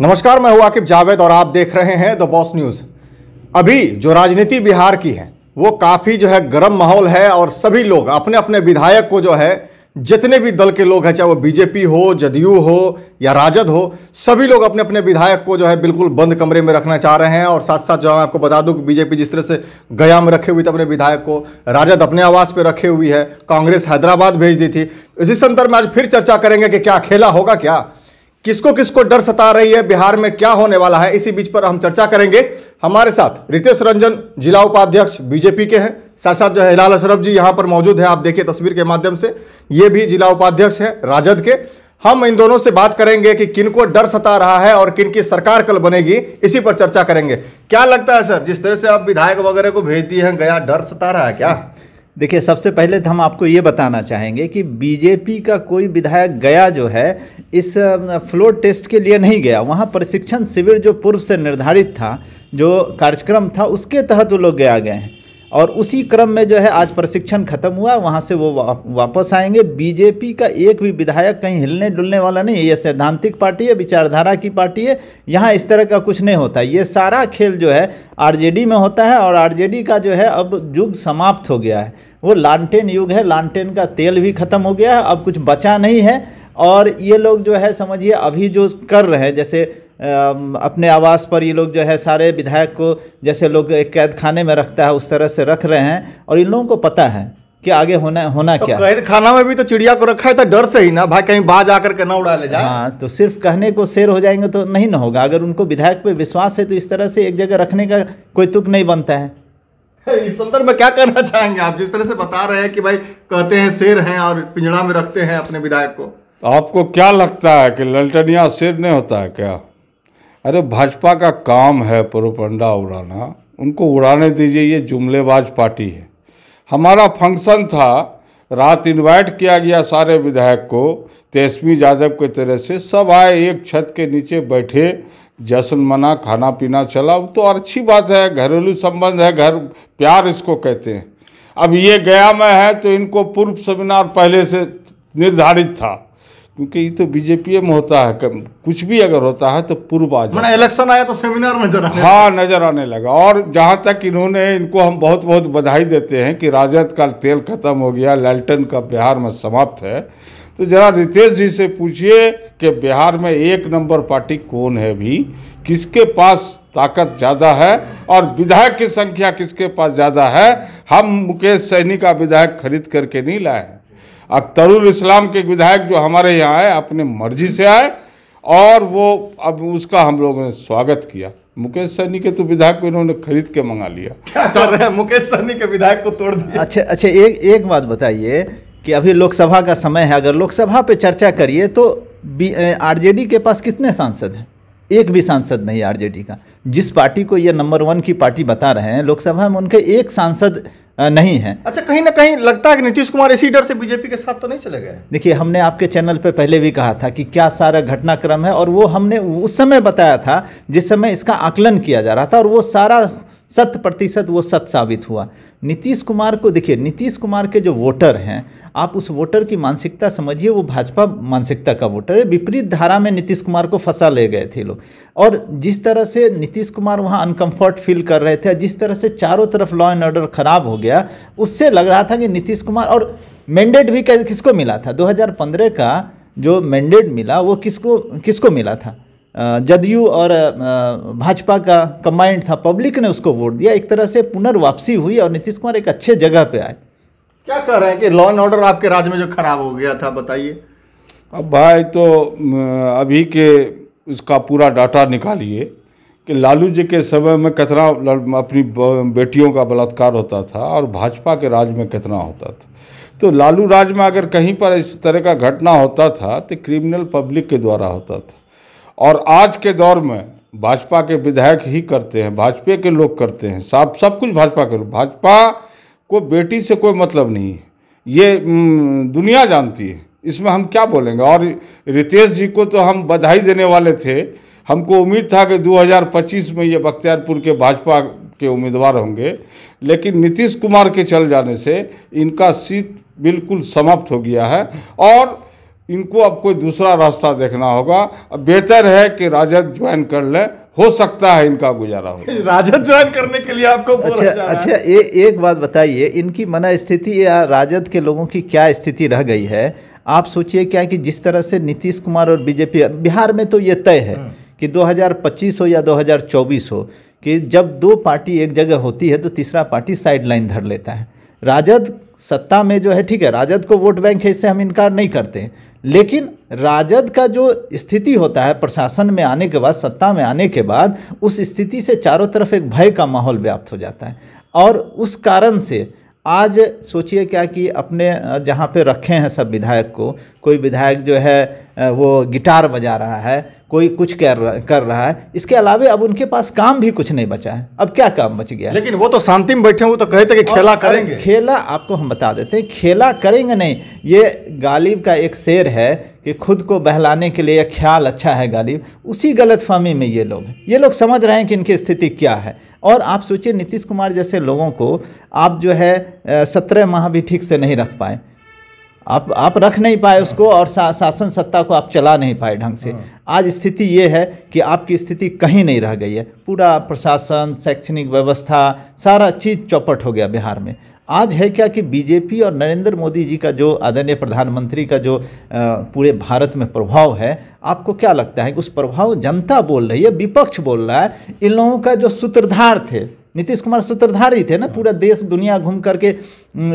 नमस्कार मैं हूं आकिब जावेद और आप देख रहे हैं द बॉस न्यूज अभी जो राजनीति बिहार की है वो काफ़ी जो है गर्म माहौल है और सभी लोग अपने अपने विधायक को जो है जितने भी दल के लोग हैं चाहे वो बीजेपी हो जदयू हो या राजद हो सभी लोग अपने अपने विधायक को जो है बिल्कुल बंद कमरे में रखना चाह रहे हैं और साथ साथ जो है मैं आपको बता दूं कि बीजेपी जिस तरह से गया में रखे हुई थे अपने विधायक को राजद अपने आवास पर रखे हुई है कांग्रेस हैदराबाद भेज दी थी इसी संदर्भ में आज फिर चर्चा करेंगे कि क्या खेला होगा क्या किसको किसको डर सता रही है बिहार में क्या होने वाला है इसी बीच पर हम चर्चा करेंगे हमारे साथ रितेश रंजन जिला उपाध्यक्ष बीजेपी के हैं साथ साथ जो है हिलाल अशरफ जी यहाँ पर मौजूद हैं आप देखिए तस्वीर के माध्यम से ये भी जिला उपाध्यक्ष हैं राजद के हम इन दोनों से बात करेंगे कि किनको डर सता रहा है और किन की सरकार कल बनेगी इसी पर चर्चा करेंगे क्या लगता है सर जिस तरह से आप विधायक वगैरह को भेज दिए हैं गया डर सता रहा है क्या देखिए सबसे पहले तो हम आपको ये बताना चाहेंगे कि बीजेपी का कोई विधायक गया जो है इस फ्लोर टेस्ट के लिए नहीं गया वहाँ प्रशिक्षण शिविर जो पूर्व से निर्धारित था जो कार्यक्रम था उसके तहत वो लोग गया गए हैं और उसी क्रम में जो है आज प्रशिक्षण ख़त्म हुआ वहाँ से वो वापस आएंगे बीजेपी का एक भी विधायक कहीं हिलने डुलने वाला नहीं है ये सैद्धांतिक पार्टी है विचारधारा की पार्टी है यहाँ इस तरह का कुछ नहीं होता ये सारा खेल जो है आरजेडी में होता है और आरजेडी का जो है अब युग समाप्त हो गया है वो लालटेन युग है लालटेन का तेल भी ख़त्म हो गया है अब कुछ बचा नहीं है और ये लोग जो है समझिए अभी जो कर रहे हैं जैसे अपने आवास पर ये लोग जो है सारे विधायक को जैसे लोग एक कैद खाने में रखता है उस तरह से रख रहे हैं और इन लोगों को पता है कि आगे होना होना तो क्या कैद खाना में भी तो चिड़िया को रखा है तो डर से ही ना भाई कहीं बाज आकर के ना उड़ा ले जाए हाँ तो सिर्फ कहने को शेर हो जाएंगे तो नहीं ना होगा अगर उनको विधायक पर विश्वास है तो इस तरह से एक जगह रखने का कोई तुक नहीं बनता है इस संदर्भ में क्या करना चाहेंगे आप जिस तरह से बता रहे हैं कि भाई कहते हैं शेर हैं और पिंजड़ा में रखते हैं अपने विधायक को आपको क्या लगता है कि ललटनिया शेर नहीं होता है क्या अरे भाजपा का काम है प्रोपंडा उड़ाना उनको उड़ाने दीजिए ये जुमलेबाज पार्टी है हमारा फंक्शन था रात इनवाइट किया गया सारे विधायक को तेजस्वी यादव के तरह से सब आए एक छत के नीचे बैठे जश्न मना खाना पीना चला वो तो अच्छी बात है घरेलू संबंध है घर प्यार इसको कहते हैं अब ये गया में है तो इनको पूर्व सेमिनार पहले से निर्धारित था क्योंकि ये तो बीजेपी में होता है कुछ भी अगर होता है तो पूर्व आज इलेक्शन आया तो सेमिनार में जरा हाँ नजर आने लगा और जहाँ तक इन्होंने इनको हम बहुत बहुत बधाई देते हैं कि राजद का तेल खत्म हो गया लालटन का बिहार में समाप्त है तो जरा रितेश जी से पूछिए कि बिहार में एक नंबर पार्टी कौन है भी किसके पास ताकत ज़्यादा है और विधायक की संख्या किसके पास ज़्यादा है हम मुकेश सैनी का विधायक खरीद करके नहीं लाए अख्तरुल इस्लाम के विधायक जो हमारे यहाँ आए अपने मर्जी से आए और वो अब उसका हम लोगों ने स्वागत किया मुकेश सहनी के तो विधायक को इन्होंने खरीद के मंगा लिया क्या कर रहे हैं मुकेश सहनी के विधायक को तोड़ दिया अच्छा अच्छा एक एक बात बताइए कि अभी लोकसभा का समय है अगर लोकसभा पे चर्चा करिए तो आरजेडी के पास कितने सांसद हैं एक भी सांसद नहीं आरजेडी का जिस पार्टी को ये नंबर वन की पार्टी बता रहे हैं लोकसभा में उनके एक सांसद नहीं है अच्छा कहीं ना कहीं लगता है कि नीतीश कुमार इसी डर से बीजेपी के साथ तो नहीं चले गए देखिए हमने आपके चैनल पे पहले भी कहा था कि क्या सारा घटनाक्रम है और वो हमने उस समय बताया था जिस समय इसका आकलन किया जा रहा था और वो सारा शत प्रतिशत वो सत साबित हुआ नीतीश कुमार को देखिए नीतीश कुमार के जो वोटर हैं आप उस वोटर की मानसिकता समझिए वो भाजपा मानसिकता का वोटर है विपरीत धारा में नीतीश कुमार को फंसा ले गए थे लोग और जिस तरह से नीतीश कुमार वहाँ अनकंफर्ट फील कर रहे थे जिस तरह से चारों तरफ लॉ एंड ऑर्डर खराब हो गया उससे लग रहा था कि नीतीश कुमार और मैंडेट भी किसको मिला था दो का जो मैंडेट मिला वो किसको किसको मिला था जदयू और भाजपा का कंबाइंड था पब्लिक ने उसको वोट दिया एक तरह से पुनर्वापसी हुई और नीतीश कुमार एक अच्छे जगह पे आए क्या कह रहे हैं कि लॉ एंड ऑर्डर आपके राज्य में जो खराब हो गया था बताइए अब भाई तो अभी के उसका पूरा डाटा निकालिए कि लालू जी के समय में कितना अपनी बेटियों का बलात्कार होता था और भाजपा के राज में कितना होता था तो लालू राज में अगर कहीं पर इस तरह का घटना होता था तो क्रिमिनल पब्लिक के द्वारा होता था और आज के दौर में भाजपा के विधायक ही करते हैं भाजपा के लोग करते हैं सब सब कुछ भाजपा के भाजपा को बेटी से कोई मतलब नहीं है ये दुनिया जानती है इसमें हम क्या बोलेंगे और रितेश जी को तो हम बधाई देने वाले थे हमको उम्मीद था कि 2025 में ये बख्तियारपुर के भाजपा के उम्मीदवार होंगे लेकिन नीतीश कुमार के चल जाने से इनका सीट बिल्कुल समाप्त हो गया है और इनको अब कोई दूसरा रास्ता देखना होगा अब बेहतर है कि राजद ज्वाइन कर ले हो सकता है इनका गुजारा हो राजद ज्वाइन करने के लिए आपको अच्छा अच्छा ए, एक बात बताइए इनकी मना स्थिति या राजद के लोगों की क्या स्थिति रह गई है आप सोचिए क्या कि जिस तरह से नीतीश कुमार और बीजेपी बिहार में तो ये तय है हम्म। कि 2025 हो या 2024 हो कि जब दो पार्टी एक जगह होती है तो तीसरा पार्टी लाइन धर लेता है राजद सत्ता में जो है ठीक है राजद को वोट बैंक है इससे हम इनकार नहीं करते लेकिन राजद का जो स्थिति होता है प्रशासन में आने के बाद सत्ता में आने के बाद उस स्थिति से चारों तरफ एक भय का माहौल व्याप्त हो जाता है और उस कारण से आज सोचिए क्या कि अपने जहाँ पे रखे हैं सब विधायक को कोई विधायक जो है वो गिटार बजा रहा है कोई कुछ कर कर रहा है इसके अलावा अब उनके पास काम भी कुछ नहीं बचा है अब क्या काम बच गया लेकिन वो तो शांति में बैठे वो तो कहे थे कि खेला करेंगे खेला आपको हम बता देते हैं खेला करेंगे नहीं ये गालिब का एक शेर है कि खुद को बहलाने के लिए ख्याल अच्छा है गालिब उसी गलत फहमी में ये लोग हैं ये लोग समझ रहे हैं कि इनकी स्थिति क्या है और आप सोचिए नीतीश कुमार जैसे लोगों को आप जो है सत्रह माह भी ठीक से नहीं रख पाए आप आप रख नहीं पाए उसको और सा, शासन सत्ता को आप चला नहीं पाए ढंग से हाँ। आज स्थिति ये है कि आपकी स्थिति कहीं नहीं रह गई है पूरा प्रशासन शैक्षणिक व्यवस्था सारा चीज़ चौपट हो गया बिहार में आज है क्या कि बीजेपी और नरेंद्र मोदी जी का जो आदरणीय प्रधानमंत्री का जो पूरे भारत में प्रभाव है आपको क्या लगता है कि उस प्रभाव जनता बोल रही है विपक्ष बोल रहा है इन लोगों का जो सूत्रधार थे नीतीश कुमार सूत्रधार ही थे ना पूरा देश दुनिया घूम करके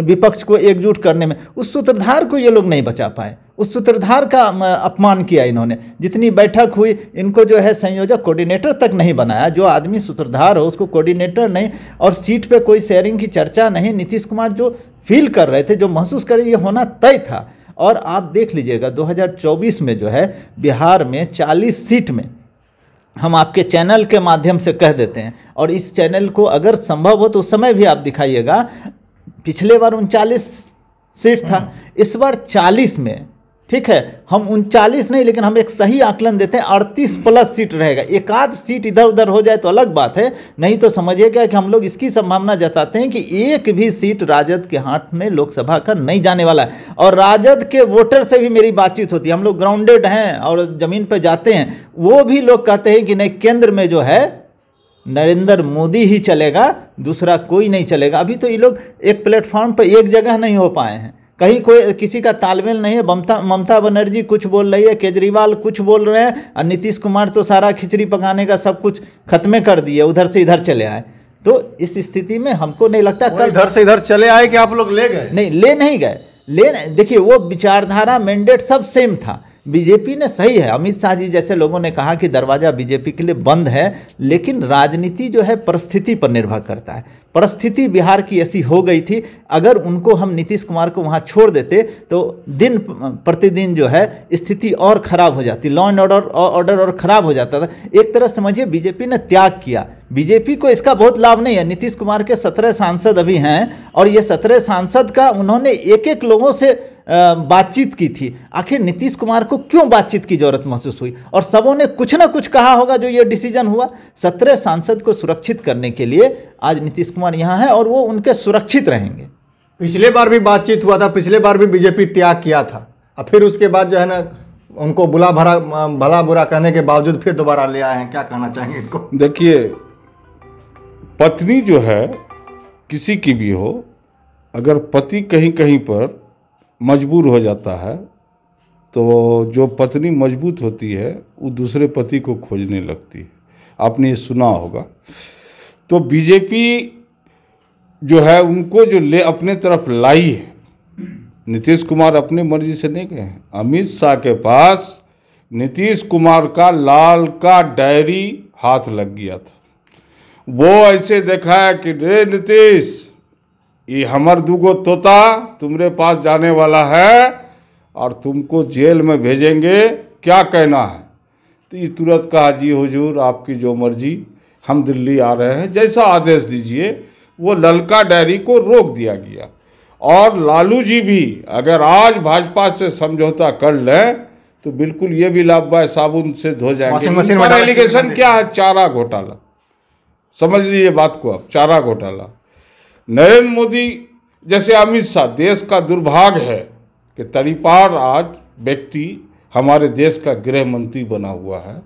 विपक्ष को एकजुट करने में उस सूत्रधार को ये लोग नहीं बचा पाए उस सूत्रधार का अपमान किया इन्होंने जितनी बैठक हुई इनको जो है संयोजक कोऑर्डिनेटर तक नहीं बनाया जो आदमी सूत्रधार हो उसको कोऑर्डिनेटर नहीं और सीट पे कोई शेयरिंग की चर्चा नहीं नीतीश कुमार जो फील कर रहे थे जो महसूस कर रहे ये होना तय था और आप देख लीजिएगा 2024 में जो है बिहार में 40 सीट में हम आपके चैनल के माध्यम से कह देते हैं और इस चैनल को अगर संभव हो तो उस समय भी आप दिखाइएगा पिछले बार उनचालीस सीट था हम्म। इस बार चालीस में ठीक है हम उनचालीस नहीं लेकिन हम एक सही आकलन देते हैं अड़तीस प्लस सीट रहेगा एक आध सीट इधर उधर हो जाए तो अलग बात है नहीं तो समझिएगा कि हम लोग इसकी संभावना जताते हैं कि एक भी सीट राजद के हाथ में लोकसभा का नहीं जाने वाला है और राजद के वोटर से भी मेरी बातचीत होती है हम लोग ग्राउंडेड हैं और ज़मीन पर जाते हैं वो भी लोग कहते हैं कि नहीं केंद्र में जो है नरेंद्र मोदी ही चलेगा दूसरा कोई नहीं चलेगा अभी तो ये लोग एक प्लेटफॉर्म पर एक जगह नहीं हो पाए हैं कहीं कोई किसी का तालमेल नहीं है ममता ममता बनर्जी कुछ बोल रही है केजरीवाल कुछ बोल रहे हैं और नीतीश कुमार तो सारा खिचड़ी पकाने का सब कुछ खत्मे कर दिए उधर से इधर चले आए तो इस स्थिति में हमको नहीं लगता कल इधर से इधर चले आए कि आप लोग ले गए नहीं ले नहीं गए ले देखिए वो विचारधारा मैंडेट सब सेम था बीजेपी ने सही है अमित शाह जी जैसे लोगों ने कहा कि दरवाज़ा बीजेपी के लिए बंद है लेकिन राजनीति जो है परिस्थिति पर निर्भर करता है परिस्थिति बिहार की ऐसी हो गई थी अगर उनको हम नीतीश कुमार को वहाँ छोड़ देते तो दिन प्रतिदिन जो है स्थिति और ख़राब हो जाती लॉ एंड ऑर्डर ऑर्डर और ख़राब हो जाता था एक तरह समझिए बीजेपी ने त्याग किया बीजेपी को इसका बहुत लाभ नहीं है नीतीश कुमार के सत्रह सांसद अभी हैं और ये सत्रह सांसद का उन्होंने एक एक लोगों से बातचीत की थी आखिर नीतीश कुमार को क्यों बातचीत की ज़रूरत महसूस हुई और सबों ने कुछ ना कुछ कहा होगा जो ये डिसीजन हुआ सत्रह सांसद को सुरक्षित करने के लिए आज नीतीश कुमार यहाँ हैं और वो उनके सुरक्षित रहेंगे पिछले बार भी बातचीत हुआ था पिछले बार भी बीजेपी त्याग किया था और फिर उसके बाद जो है ना उनको बुला भरा भला बुरा कहने के बावजूद फिर दोबारा ले आए हैं क्या कहना चाहेंगे इनको देखिए पत्नी जो है किसी की भी हो अगर पति कहीं कहीं पर मजबूर हो जाता है तो जो पत्नी मजबूत होती है वो दूसरे पति को खोजने लगती है आपने ये सुना होगा तो बीजेपी जो है उनको जो ले अपने तरफ लाई है नीतीश कुमार अपनी मर्जी से नहीं गए हैं अमित शाह के पास नीतीश कुमार का लाल का डायरी हाथ लग गया था वो ऐसे देखा है कि रे नीतीश ये हमर दूगो तोता तुम्हरे पास जाने वाला है और तुमको जेल में भेजेंगे क्या कहना है तो ये तुरंत कहा जी हुजूर आपकी जो मर्जी हम दिल्ली आ रहे हैं जैसा आदेश दीजिए वो ललका डायरी को रोक दिया गया और लालू जी भी अगर आज भाजपा से समझौता कर लें तो बिल्कुल ये भी लाभवाय साबुन से धो जाएंगे एलिगेशन क्या है चारा घोटाला समझ लीजिए बात को आप चारा घोटाला नरेंद्र मोदी जैसे अमित शाह देश का दुर्भाग्य है कि तड़ीपार आज व्यक्ति हमारे देश का गृह मंत्री बना हुआ है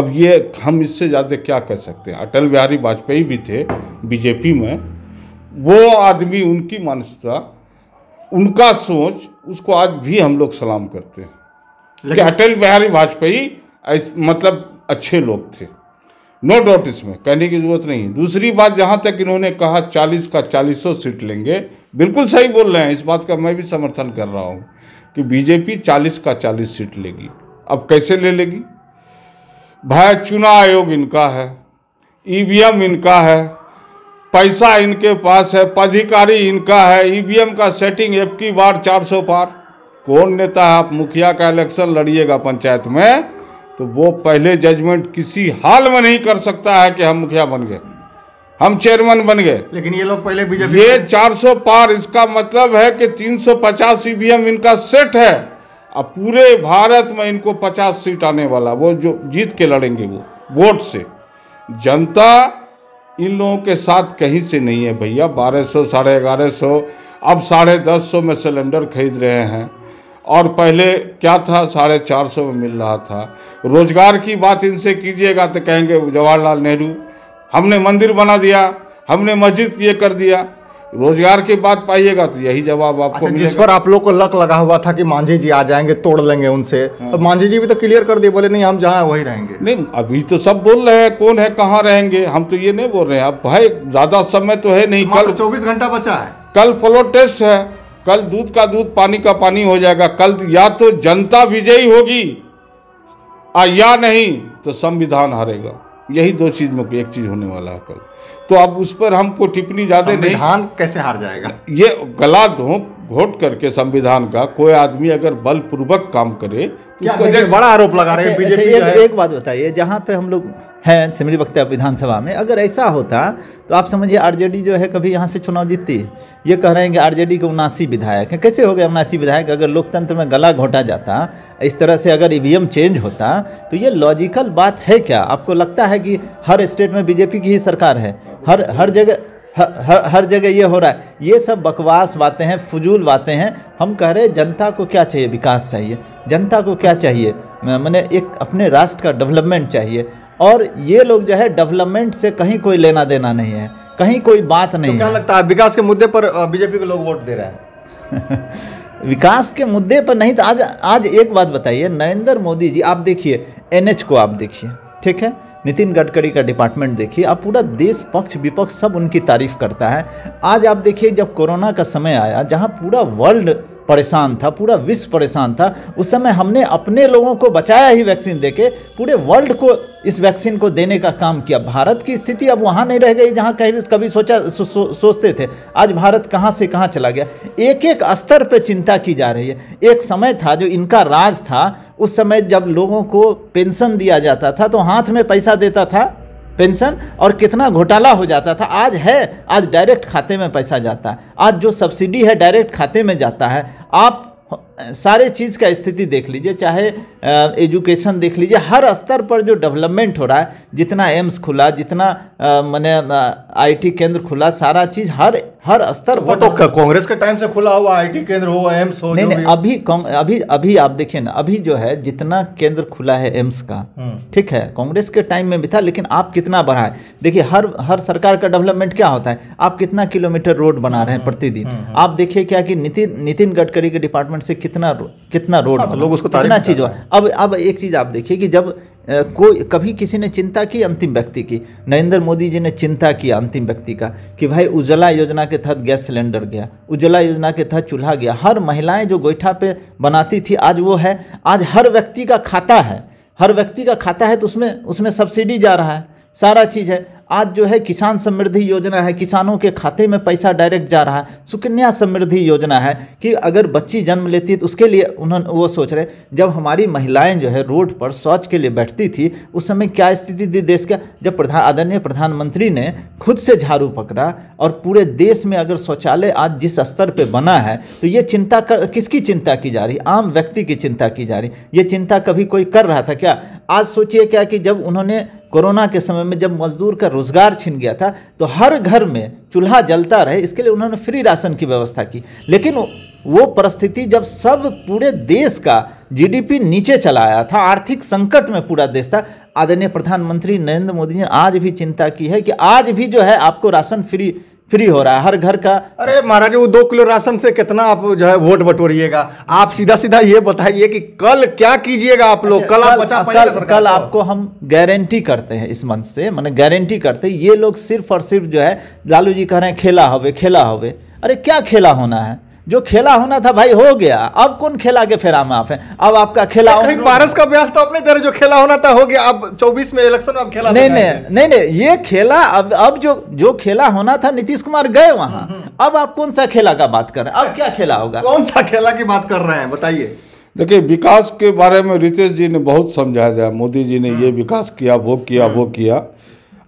अब ये हम इससे ज़्यादा क्या कह सकते हैं अटल बिहारी वाजपेयी भी थे बीजेपी में वो आदमी उनकी मानसिकता उनका सोच उसको आज भी हम लोग सलाम करते हैं कि अटल बिहारी वाजपेयी मतलब अच्छे लोग थे नो डाउट इसमें कहने की जरूरत नहीं दूसरी बात जहाँ तक इन्होंने कहा चालीस का चालीसों सीट लेंगे बिल्कुल सही बोल रहे हैं इस बात का मैं भी समर्थन कर रहा हूँ कि बीजेपी चालीस का चालीस सीट लेगी अब कैसे ले लेगी भाई चुनाव आयोग इनका है ईवीएम इनका है पैसा इनके पास है पदाधिकारी इनका है ईवीएम का सेटिंग एफ की बार चार सौ पार कौन नेता है आप मुखिया का इलेक्शन लड़िएगा पंचायत में तो वो पहले जजमेंट किसी हाल में नहीं कर सकता है कि हम मुखिया बन गए हम चेयरमैन बन गए लेकिन ये लोग पहले बीजेपी ये 400 पार इसका मतलब है कि 350 सीबीएम इनका सेट है अब पूरे भारत में इनको 50 सीट आने वाला वो जो जीत के लड़ेंगे वो वोट से जनता इन लोगों के साथ कहीं से नहीं है भैया बारह सौ साढ़े ग्यारह सौ अब साढ़े दस सौ में सिलेंडर खरीद रहे हैं और पहले क्या था साढ़े चार सौ में मिल रहा था रोजगार की बात इनसे कीजिएगा तो कहेंगे जवाहरलाल नेहरू हमने मंदिर बना दिया हमने मस्जिद ये कर दिया रोजगार की बात पाइएगा तो यही जवाब आपको अच्छा, जिस पर आप लोग को लक लगा हुआ था कि मांझी जी आ जाएंगे तोड़ लेंगे उनसे हाँ। तो मांझी जी भी तो क्लियर कर दिए बोले नहीं हम जहाँ वही रहेंगे नहीं अभी तो सब बोल रहे हैं कौन है कहाँ रहेंगे हम तो ये नहीं बोल रहे हैं अब भाई ज्यादा समय तो है नहीं कल चौबीस घंटा बचा है कल फ्लोर टेस्ट है कल दूध का दूध पानी का पानी हो जाएगा कल तो या तो जनता विजयी होगी आ या नहीं तो संविधान हारेगा यही दो चीज में एक चीज होने वाला है कल तो अब उस पर हमको टिप्पणी ज्यादा नहीं संविधान कैसे हार जाएगा ये गला धोप वोट करके संविधान का कोई आदमी अगर बलपूर्वक काम करे तो बड़ा आरोप लगा रहे हैं अच्छा, बीजेपी अच्छा, एक, एक बात बताइए जहाँ पे हम लोग हैं सिमरी वक्त विधानसभा में अगर ऐसा होता तो आप समझिए आरजेडी जो है कभी यहाँ से चुनाव जीतती ये कह रहे हैं कि डी के उनासी विधायक हैं कैसे हो गए उनासी विधायक अगर लोकतंत्र में गला घोटा जाता इस तरह से अगर ई चेंज होता तो ये लॉजिकल बात है क्या आपको लगता है कि हर स्टेट में बीजेपी की ही सरकार है हर हर जगह हर हर जगह ये हो रहा है ये सब बकवास बातें हैं फजूल बातें हैं हम कह रहे जनता को क्या चाहिए विकास चाहिए जनता को क्या चाहिए मैंने एक अपने राष्ट्र का डेवलपमेंट चाहिए और ये लोग जो है डेवलपमेंट से कहीं कोई लेना देना नहीं है कहीं कोई बात तो नहीं तो क्या है। लगता है विकास के मुद्दे पर बीजेपी को लोग वोट दे रहे हैं विकास के मुद्दे पर नहीं तो आज आज एक बात बताइए नरेंद्र मोदी जी आप देखिए एन को आप देखिए ठीक है नितिन गडकरी का डिपार्टमेंट देखिए आप पूरा देश पक्ष विपक्ष सब उनकी तारीफ करता है आज आप देखिए जब कोरोना का समय आया जहाँ पूरा वर्ल्ड परेशान था पूरा विश्व परेशान था उस समय हमने अपने लोगों को बचाया ही वैक्सीन देके पूरे वर्ल्ड को इस वैक्सीन को देने का काम किया भारत की स्थिति अब वहाँ नहीं रह गई जहाँ कहीं कभी सोचा सो, सो, सोचते थे आज भारत कहाँ से कहाँ चला गया एक एक स्तर पर चिंता की जा रही है एक समय था जो इनका राज था उस समय जब लोगों को पेंशन दिया जाता था तो हाथ में पैसा देता था पेंशन और कितना घोटाला हो जाता था आज है आज डायरेक्ट खाते में पैसा जाता है आज जो सब्सिडी है डायरेक्ट खाते में जाता है आप सारे चीज़ का स्थिति देख लीजिए चाहे एजुकेशन देख लीजिए हर स्तर पर जो डेवलपमेंट हो रहा है जितना एम्स खुला जितना मैंने आईटी केंद्र खुला सारा चीज़ हर हर स्तर पर तो कांग्रेस के टाइम से खुला हुआ आईटी केंद्र हो एम्स हो नहीं नहीं अभी अभी अभी आप देखिए ना अभी जो है जितना केंद्र खुला है एम्स का हम्म। ठीक है कांग्रेस के टाइम में भी था लेकिन आप कितना बढ़ाए देखिए हर हर सरकार का डेवलपमेंट क्या होता है आप कितना किलोमीटर रोड बना रहे हैं हम्म, प्रतिदिन हम्म, आप देखिए क्या कि नितिन नितिन गडकरी के डिपार्टमेंट से कितना कितना रोड हाँ, तो लोग उसको कितना चीज़ हुआ अब अब एक चीज़ आप देखिए कि जब कोई कभी किसी ने चिंता की अंतिम व्यक्ति की नरेंद्र मोदी जी ने चिंता किया अंतिम व्यक्ति का कि भाई उज्ज्वला योजना के तहत गैस सिलेंडर गया उज्ज्वला योजना के तहत चूल्हा गया हर महिलाएं जो गोइठा पे बनाती थी आज वो है आज हर व्यक्ति का खाता है हर व्यक्ति का खाता है तो उसमें उसमें सब्सिडी जा रहा है सारा चीज़ है आज जो है किसान समृद्धि योजना है किसानों के खाते में पैसा डायरेक्ट जा रहा है सुकन्या समृद्धि योजना है कि अगर बच्ची जन्म लेती है तो उसके लिए उन्होंने वो सोच रहे जब हमारी महिलाएं जो है रोड पर शौच के लिए बैठती थी उस समय क्या स्थिति थी देश का जब प्रधान आदरणीय प्रधानमंत्री ने खुद से झाड़ू पकड़ा और पूरे देश में अगर शौचालय आज जिस स्तर पर बना है तो ये चिंता कर किसकी चिंता की जा रही आम व्यक्ति की चिंता की जा रही ये चिंता कभी कोई कर रहा था क्या आज सोचिए क्या कि जब उन्होंने कोरोना के समय में जब मजदूर का रोज़गार छिन गया था तो हर घर में चूल्हा जलता रहे इसके लिए उन्होंने फ्री राशन की व्यवस्था की लेकिन वो परिस्थिति जब सब पूरे देश का जीडीपी नीचे चला आया था आर्थिक संकट में पूरा देश था आदरणीय प्रधानमंत्री नरेंद्र मोदी ने आज भी चिंता की है कि आज भी जो है आपको राशन फ्री फ्री हो रहा है हर घर का अरे महाराज वो दो किलो राशन से कितना आप जो है वोट बटोरिएगा आप सीधा सीधा ये बताइए कि कल क्या कीजिएगा आप लोग अच्छा, कल, आप बचा कल, कल आपको हम गारंटी करते हैं इस मंच से मैंने गारंटी करते हैं ये लोग सिर्फ और सिर्फ जो है लालू जी कह रहे हैं खेला हवे खेला हवे अरे क्या खेला होना है जो खेला होना था भाई हो गया अब कौन खेला के फेरा में आप हैं अब आपका खेला कहीं पारस का बयान तो अपने तरह जो खेला होना था हो गया अब 24 में इलेक्शन में अब खेला नहीं तो नहीं नहीं नहीं ये खेला अब अब जो जो खेला होना था नीतीश कुमार गए वहां हम्म, हम्म। अब आप कौन सा खेला का बात कर रहे हैं अब क्या खेला होगा कौन सा खेला की बात कर रहे हैं बताइए देखिए विकास के बारे में रितेश जी ने बहुत समझाया मोदी जी ने हाँ। ये विकास किया वो किया वो हाँ। किया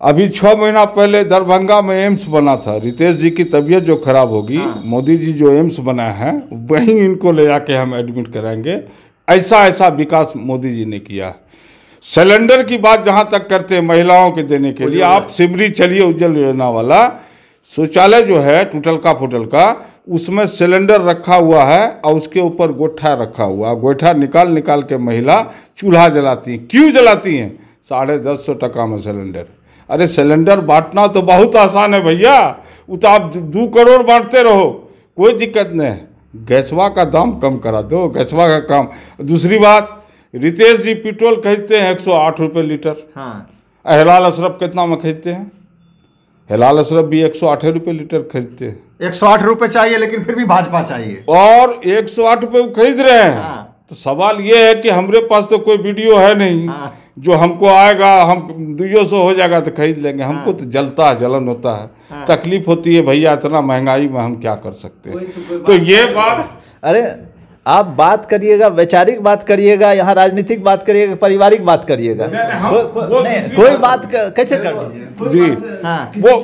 अभी छः महीना पहले दरभंगा में एम्स बना था रितेश जी की तबीयत जो खराब होगी हाँ। मोदी जी जो एम्स बनाए हैं वहीं इनको ले जाके हम एडमिट कराएंगे ऐसा ऐसा विकास मोदी जी ने किया सिलेंडर की बात जहाँ तक करते हैं महिलाओं के देने के लिए आप सिमरी चलिए उज्जवल योजना वाला शौचालय जो है टूटल का फुटल का उसमें सिलेंडर रखा हुआ है और उसके ऊपर गोठा रखा हुआ गोठा निकाल निकाल के महिला चूल्हा जलाती हैं क्यों जलाती हैं साढ़े दस सौ टका में सिलेंडर अरे सिलेंडर बांटना तो बहुत आसान है भैया वो तो आप दो करोड़ बांटते रहो कोई दिक्कत नहीं गैसवा का दाम कम करा दो गैसवा का काम दूसरी बात रितेश जी पेट्रोल खरीदते हैं एक सौ आठ रुपये लीटर हाँ हिलाल अशरफ कितना में खरीदते हैं हिलाल अशरफ भी एक सौ आठ रुपये लीटर खरीदते हैं एक सौ आठ रुपये चाहिए लेकिन फिर भी भाजपा चाहिए और एक सौ आठ रुपये खरीद रहे हैं हाँ। तो सवाल ये है कि हमारे पास तो कोई वीडियो है नहीं हाँ। जो हमको आएगा हम दुइयो सौ हो जाएगा तो खरीद लेंगे हाँ। हमको तो जलता है जलन होता है हाँ। तकलीफ होती है भैया इतना महंगाई में हम क्या कर सकते हैं तो ये बात अरे आप बात करिएगा वैचारिक बात करिएगा यहाँ राजनीतिक बात करिएगा पारिवारिक बात करिएगा कोई बात कैसे कर जी हाँ। वो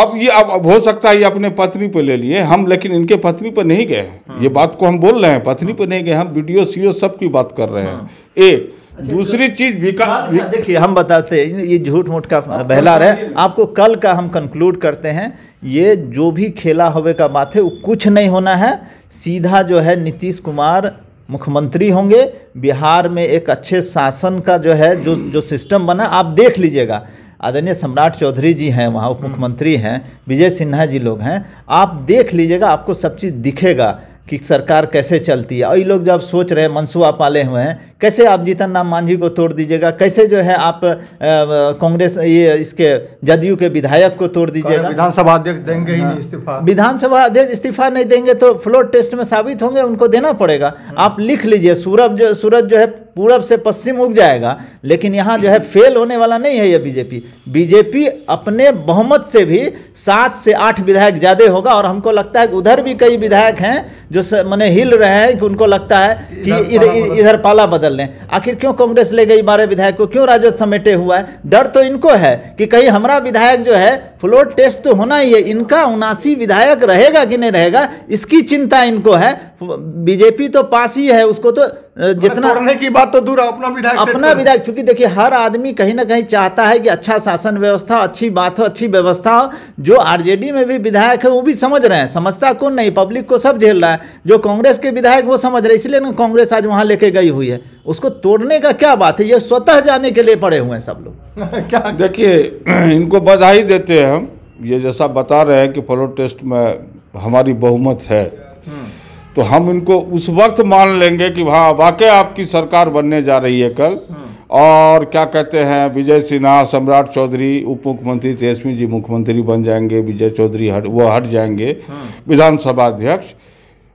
हम ये अब हो सकता है ये अपने पत्नी पर ले लिए हम लेकिन इनके पत्नी पर नहीं गए हाँ। ये बात को हम बोल रहे हैं पत्नी हाँ। पर नहीं गए हम वीडियो सीओ सब की बात कर रहे हैं एक अच्छा, दूसरी तो- चीज विकास हाँ, हाँ, देखिए हम बताते हैं ये झूठ मूठ का बहला है आपको कल का हम कंक्लूड करते हैं ये जो भी खेला होवे का बात है वो कुछ नहीं होना है सीधा जो है नीतीश कुमार मुख्यमंत्री होंगे बिहार में एक अच्छे शासन का जो है जो जो सिस्टम बना आप देख लीजिएगा आदरणीय सम्राट चौधरी जी हैं वहाँ हम्म। उप मुख्यमंत्री हैं विजय सिन्हा जी लोग हैं आप देख लीजिएगा आपको सब चीज़ दिखेगा कि सरकार कैसे चलती है और ये लोग जब सोच रहे मनसूबा पाले हुए हैं कैसे आप जीतन राम मांझी को तोड़ दीजिएगा कैसे जो है आप कांग्रेस ये इसके जदयू के विधायक को तोड़ दीजिएगा विधानसभा अध्यक्ष देंगे ही नहीं इस्तीफा हाँ। विधानसभा अध्यक्ष इस्तीफा नहीं देंगे तो फ्लोर टेस्ट में साबित होंगे उनको देना पड़ेगा हाँ। आप लिख लीजिए सूरज जो सूरज जो है पूरब से पश्चिम उग जाएगा लेकिन यहाँ जो है फेल होने वाला नहीं है ये बीजेपी बीजेपी अपने बहुमत से भी सात से आठ विधायक ज़्यादा होगा और हमको लगता है कि उधर भी कई विधायक हैं जो मैंने हिल रहे हैं कि उनको लगता है कि इधर इधर पाला बदल लें आखिर क्यों कांग्रेस ले गई बारह विधायक को क्यों राजद समेटे हुआ है डर तो इनको है कि कहीं हमारा विधायक जो है फ्लोर टेस्ट तो होना ही है इनका उनासी विधायक रहेगा कि नहीं रहेगा इसकी चिंता इनको है बीजेपी तो पास ही है उसको तो जितना तोड़ने की बात तो दूर अपना विधायक अपना विधायक क्योंकि देखिए हर आदमी कहीं ना कहीं चाहता है कि अच्छा शासन व्यवस्था अच्छी बात हो अच्छी व्यवस्था हो जो आरजेडी में भी विधायक है वो भी समझ रहे हैं समझता कौन नहीं पब्लिक को सब झेल रहा है जो कांग्रेस के विधायक वो समझ रहे हैं इसलिए ना कांग्रेस आज वहाँ लेके गई हुई है उसको तोड़ने का क्या बात है ये स्वतः जाने के लिए पड़े हुए हैं सब लोग क्या देखिए इनको बधाई देते हैं हम ये जैसा बता रहे हैं कि फ्लोर टेस्ट में हमारी बहुमत है तो हम उनको उस वक्त मान लेंगे कि हाँ वाकई आपकी सरकार बनने जा रही है कल हाँ। और क्या कहते हैं विजय सिन्हा सम्राट चौधरी उप मुख्यमंत्री तेजस्वी जी मुख्यमंत्री बन जाएंगे विजय चौधरी हट वो हट जाएंगे हाँ। विधानसभा अध्यक्ष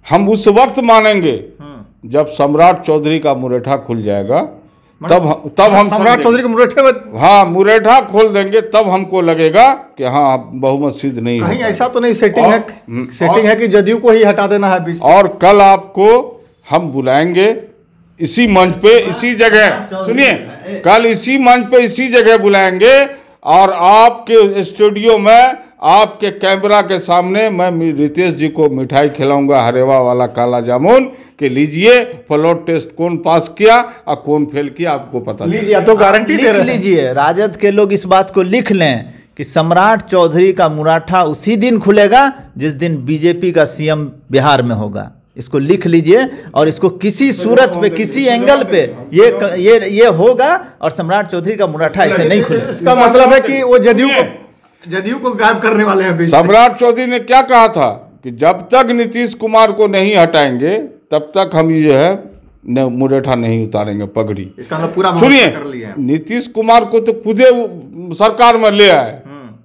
हम उस वक्त मानेंगे हाँ। जब सम्राट चौधरी का मुरेठा खुल जाएगा तब मतलब तब हम सम्राट चौधरी के मुरेठे में हाँ मुरेठा खोल देंगे तब हमको लगेगा कि हाँ बहुमत सिद्ध नहीं कहीं ऐसा तो नहीं सेटिंग और, है सेटिंग हम्म, है कि जदयू को ही हटा देना है और कल आपको हम बुलाएंगे इसी मंच पे इसी जगह हाँ, सुनिए कल इसी मंच पे इसी जगह बुलाएंगे और आपके स्टूडियो में आपके कैमरा के सामने मैं रितेश जी को मिठाई खिलाऊंगा हरेवा वाला काला जामुन के लीजिए फ्लोर टेस्ट कौन पास किया और कौन फेल किया आपको पता लीजिए तो गारंटी दे रहे लीजिए राजद के लोग इस बात को लिख लें कि सम्राट चौधरी का मुराठा उसी दिन खुलेगा जिस दिन बीजेपी का सीएम बिहार में होगा इसको लिख लीजिए और इसको किसी तो सूरत पे किसी एंगल पे ये ये ये होगा और सम्राट चौधरी का मुराठा इसे नहीं खुलेगा इसका मतलब है कि वो जदयू को जदयू को गायब करने वाले हैं सम्राट चौधरी ने क्या कहा था कि जब तक नीतीश कुमार को नहीं हटाएंगे तब तक हम जो है मुरैठा मुरेठा नहीं उतारेंगे पगड़ी इसका मतलब पूरा सुनिए नीतीश कुमार को तो खुदे सरकार में ले आए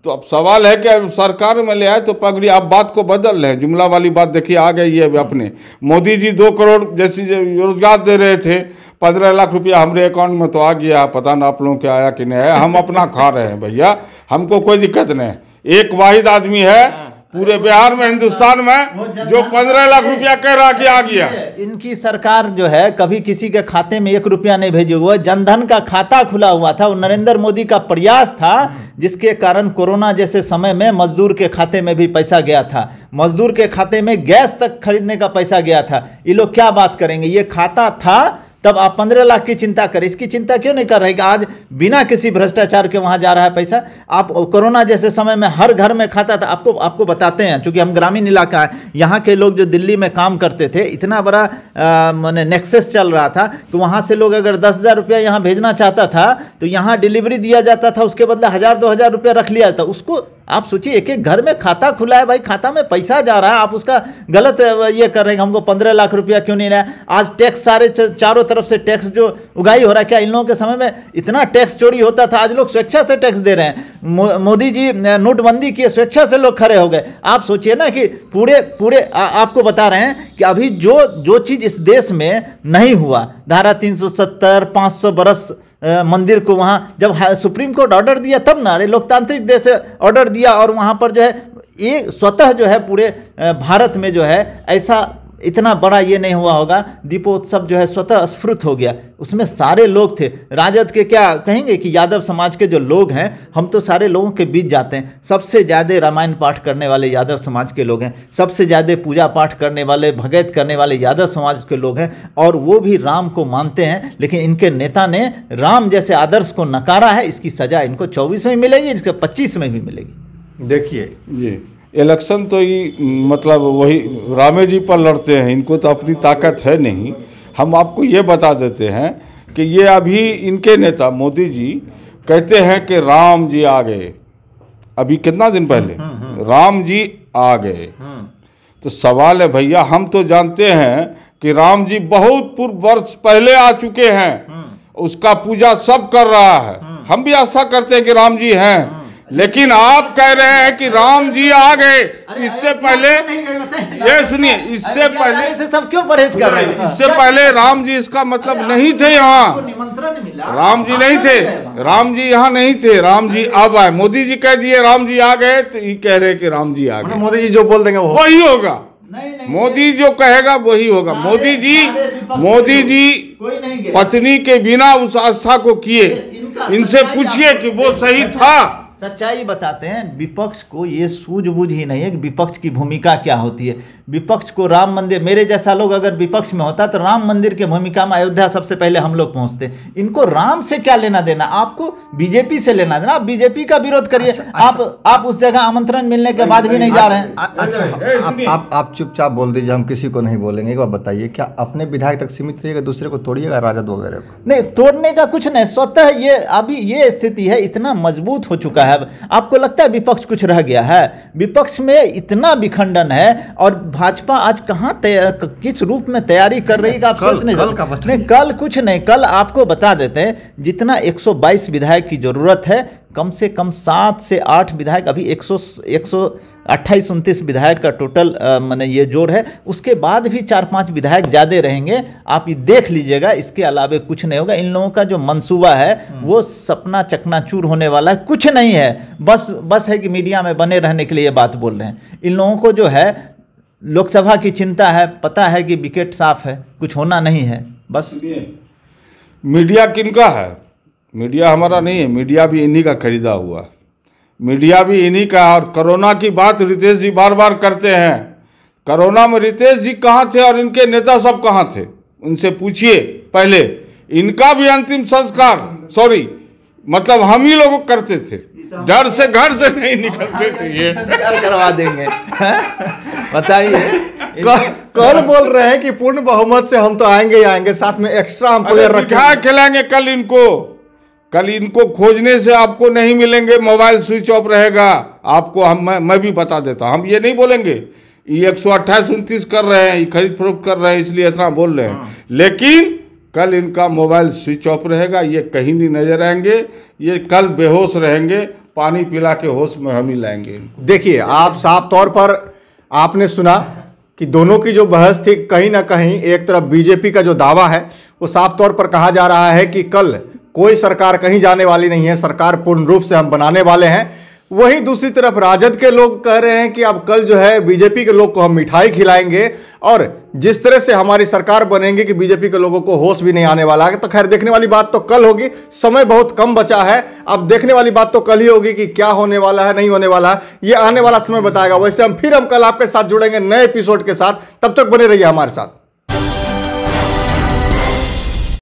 तो अब सवाल है कि सरकार में ले आए तो पगड़ी आप बात को बदल रहे हैं जुमला वाली बात देखिए आ गई है अपने मोदी जी दो करोड़ जैसी रोजगार दे रहे थे पंद्रह लाख रुपया हमारे अकाउंट में तो आ गया पता ना आप लोगों के आया कि नहीं आया हम अपना खा रहे हैं भैया हमको कोई दिक्कत नहीं एक वाहिद आदमी है हाँ। पूरे बिहार में हिंदुस्तान में जो पंद्रह लाख रुपया कह रहा कि आ गया इनकी सरकार जो है कभी किसी के खाते में एक रुपया नहीं भेजे हुआ जनधन का खाता खुला हुआ था और नरेंद्र मोदी का प्रयास था जिसके कारण कोरोना जैसे समय में मजदूर के खाते में भी पैसा गया था मजदूर के खाते में गैस तक खरीदने का पैसा गया था ये लोग क्या बात करेंगे ये खाता था तब आप पंद्रह लाख की चिंता करें इसकी चिंता क्यों नहीं कर रहे कि आज बिना किसी भ्रष्टाचार के वहाँ जा रहा है पैसा आप कोरोना जैसे समय में हर घर में खाता था आपको आपको बताते हैं चूँकि हम ग्रामीण इलाका है यहाँ के लोग जो दिल्ली में काम करते थे इतना बड़ा मैंने नेक्सेस चल रहा था कि वहाँ से लोग अगर दस हज़ार रुपया यहाँ भेजना चाहता था तो यहाँ डिलीवरी दिया जाता था उसके बदले हज़ार दो हज़ार रुपया रख लिया जाता उसको आप सोचिए एक एक घर में खाता खुला है भाई खाता में पैसा जा रहा है आप उसका गलत ये कर रहे हैं हमको पंद्रह लाख रुपया क्यों नहीं रहा आज टैक्स सारे चारों तरफ से टैक्स जो उगाई हो रहा है क्या इन लोगों के समय में इतना टैक्स चोरी होता था आज लोग स्वेच्छा से टैक्स दे रहे हैं मोदी जी नोटबंदी किए स्वेच्छा से लोग खड़े हो गए आप सोचिए ना कि पूरे पूरे आ, आपको बता रहे हैं कि अभी जो जो चीज़ इस देश में नहीं हुआ धारा तीन सौ बरस मंदिर को वहाँ जब सुप्रीम कोर्ट ऑर्डर दिया तब ना अरे लोकतांत्रिक देश ऑर्डर दिया और वहाँ पर जो है ये स्वतः जो है पूरे भारत में जो है ऐसा इतना बड़ा ये नहीं हुआ होगा दीपोत्सव जो है स्वतः स्फुत हो गया उसमें सारे लोग थे राजद के क्या कहेंगे कि यादव समाज के जो लोग हैं हम तो सारे लोगों के बीच जाते हैं सबसे ज़्यादा रामायण पाठ करने वाले यादव समाज के लोग हैं सबसे ज़्यादा पूजा पाठ करने वाले भगत करने वाले यादव समाज के लोग हैं और वो भी राम को मानते हैं लेकिन इनके नेता ने राम जैसे आदर्श को नकारा है इसकी सज़ा इनको चौबीस में मिलेगी इसके पच्चीस में भी मिलेगी देखिए जी इलेक्शन तो ये मतलब वही रामे जी पर लड़ते हैं इनको तो अपनी ताकत है नहीं हम आपको ये बता देते हैं कि ये अभी इनके नेता मोदी जी कहते हैं कि राम जी आ गए अभी कितना दिन पहले हम्म, हम्म, हम्म। राम जी आ गए तो सवाल है भैया हम तो जानते हैं कि राम जी बहुत पूर्व वर्ष पहले आ चुके हैं उसका पूजा सब कर रहा है हम भी आशा करते हैं कि राम जी हैं लेकिन आप कह रहे हैं कि राम जी आ गए इससे पहले ये सुनिए इससे पहले से सब क्यों परहेज कर रहे हैं इससे पहले राम जी इसका मतलब नहीं थे यहाँ राम जी नहीं थे राम जी यहाँ नहीं थे राम जी अब आए मोदी जी कह दिए राम जी आ गए तो ये कह रहे कि राम जी आ मतलब गए मोदी जी जो बोल देंगे वो वही होगा मोदी जो कहेगा वही होगा मोदी जी मोदी जी पत्नी के बिना उस आस्था को किए इनसे पूछिए कि वो सही था सच्चाई बताते हैं विपक्ष को ये सूझबूझ ही नहीं है कि विपक्ष की भूमिका क्या होती है विपक्ष को राम मंदिर मेरे जैसा लोग अगर विपक्ष में होता तो राम मंदिर की भूमिका में अयोध्या सबसे पहले हम लोग पहुंचते इनको राम से क्या लेना देना आपको बीजेपी से लेना देना आप बीजेपी का विरोध करिए अच्छा, आप अच्छा, आप उस जगह आमंत्रण मिलने के बाद भी नहीं जा रहे हैं अच्छा आप आप चुपचाप बोल दीजिए हम किसी को नहीं बोलेंगे एक बार बताइए क्या अपने विधायक तक सीमित रहिएगा दूसरे को तोड़िएगा राजद वगैरह को नहीं तोड़ने का कुछ नहीं स्वतः ये अभी ये स्थिति है इतना मजबूत हो चुका है आपको लगता है विपक्ष कुछ रह गया है विपक्ष में इतना विखंडन है और भाजपा आज कहाँ किस रूप में तैयारी कर रही है आप सोच नहीं सकते नहीं कल कुछ नहीं कल आपको बता देते हैं जितना 122 विधायक की जरूरत है कम से कम सात से आठ विधायक अभी 100 सौ अट्ठाईस उनतीस विधायक का टोटल मैंने ये जोर है उसके बाद भी चार पांच विधायक ज़्यादा रहेंगे आप ये देख लीजिएगा इसके अलावा कुछ नहीं होगा इन लोगों का जो मंसूबा है हम्म। वो सपना चकनाचूर होने वाला है कुछ नहीं है बस बस है कि मीडिया में बने रहने के लिए ये बात बोल रहे हैं इन लोगों को जो है लोकसभा की चिंता है पता है कि विकेट साफ है कुछ होना नहीं है बस मीडिया किनका है मीडिया हमारा नहीं है मीडिया भी इन्हीं का खरीदा हुआ है मीडिया भी इन्हीं का और कोरोना की बात रितेश जी बार बार करते हैं कोरोना में रितेश जी कहाँ थे और इनके नेता सब कहाँ थे उनसे पूछिए पहले इनका भी अंतिम संस्कार सॉरी मतलब हम ही लोग करते थे डर से घर से नहीं हाँ, निकलते हाँ, थे ये करवा देंगे बताइए कल बोल रहे हैं कि पूर्ण बहुमत से हम तो आएंगे ही आएंगे साथ में एक्स्ट्रा हम प्लेयर रखा खिलाएंगे कल इनको कल इनको खोजने से आपको नहीं मिलेंगे मोबाइल स्विच ऑफ रहेगा आपको हम मैं, मैं भी बता देता हम ये नहीं बोलेंगे ये एक सौ अट्ठाईस कर रहे हैं ये खरीद फरोख्त कर रहे हैं इसलिए इतना बोल रहे हैं हाँ। लेकिन कल इनका मोबाइल स्विच ऑफ रहेगा ये कहीं नहीं नजर आएंगे ये कल बेहोश रहेंगे पानी पिला के होश में हम ही लाएंगे देखिए आप साफ तौर पर आपने सुना कि दोनों की जो बहस थी कहीं ना कहीं एक तरफ बीजेपी का जो दावा है वो साफ तौर पर कहा जा रहा है कि कल कोई सरकार कहीं जाने वाली नहीं है सरकार पूर्ण रूप से हम बनाने वाले हैं वहीं दूसरी तरफ राजद के लोग कह रहे हैं कि अब कल जो है बीजेपी के लोग को हम मिठाई खिलाएंगे और जिस तरह से हमारी सरकार बनेंगे कि बीजेपी के लोगों को होश भी नहीं आने वाला है तो खैर देखने वाली बात तो कल होगी समय बहुत कम बचा है अब देखने वाली बात तो कल ही होगी कि क्या होने वाला है नहीं होने वाला है ये आने वाला समय बताएगा वैसे हम फिर हम कल आपके साथ जुड़ेंगे नए एपिसोड के साथ तब तक बने रहिए हमारे साथ